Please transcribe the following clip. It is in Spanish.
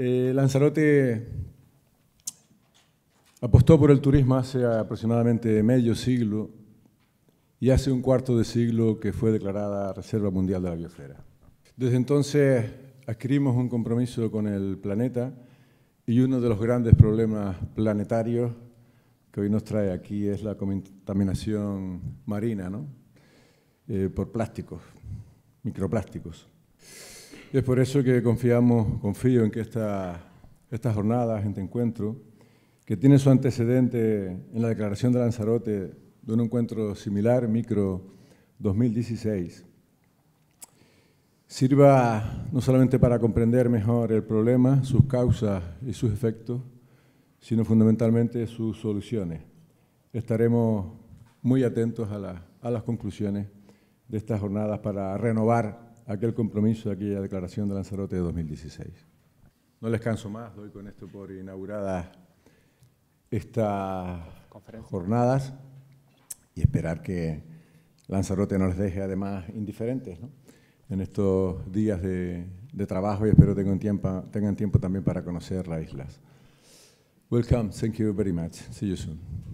Eh, Lanzarote apostó por el turismo hace aproximadamente medio siglo y hace un cuarto de siglo que fue declarada Reserva Mundial de la Biosfera. Desde entonces adquirimos un compromiso con el planeta y uno de los grandes problemas planetarios que hoy nos trae aquí es la contaminación marina, eh, por plásticos microplásticos. es por eso que confiamos, confío en que esta, esta jornada, este encuentro, que tiene su antecedente en la declaración de Lanzarote de un encuentro similar, Micro 2016, sirva no solamente para comprender mejor el problema, sus causas y sus efectos, sino fundamentalmente sus soluciones. Estaremos muy atentos a, a las conclusiones de estas jornadas para renovar aquel compromiso de aquella declaración de Lanzarote de 2016. No les canso más, doy con esto por inaugurada estas jornadas y esperar que Lanzarote no les deje además indiferentes ¿no? en estos días de, trabajo y espero tengan tiempo, tengan tiempo también para conocer las islas. Welcome, thank you very much. See you soon.